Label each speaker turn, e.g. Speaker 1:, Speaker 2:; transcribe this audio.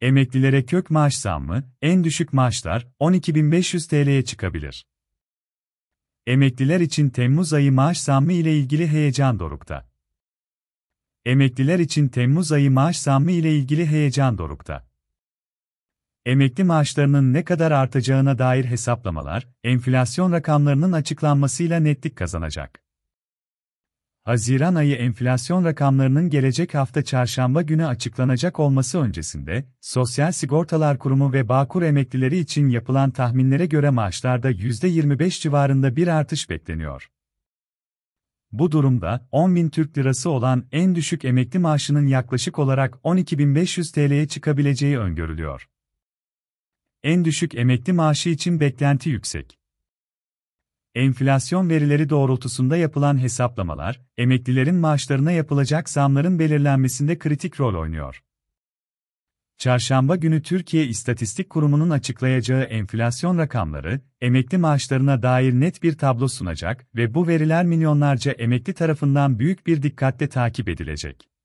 Speaker 1: Emeklilere kök maaş zammı, en düşük maaşlar 12.500 TL'ye çıkabilir. Emekliler için Temmuz ayı maaş zammı ile ilgili heyecan dorukta. Emekliler için Temmuz ayı maaş zammı ile ilgili heyecan dorukta. Emekli maaşlarının ne kadar artacağına dair hesaplamalar, enflasyon rakamlarının açıklanmasıyla netlik kazanacak. Haziran ayı enflasyon rakamlarının gelecek hafta çarşamba günü açıklanacak olması öncesinde, Sosyal Sigortalar Kurumu ve Bağkur emeklileri için yapılan tahminlere göre maaşlarda %25 civarında bir artış bekleniyor. Bu durumda 10.000 Türk Lirası olan en düşük emekli maaşının yaklaşık olarak 12.500 TL'ye çıkabileceği öngörülüyor. En düşük emekli maaşı için beklenti yüksek. Enflasyon verileri doğrultusunda yapılan hesaplamalar, emeklilerin maaşlarına yapılacak zamların belirlenmesinde kritik rol oynuyor. Çarşamba günü Türkiye İstatistik Kurumu'nun açıklayacağı enflasyon rakamları, emekli maaşlarına dair net bir tablo sunacak ve bu veriler milyonlarca emekli tarafından büyük bir dikkatle takip edilecek.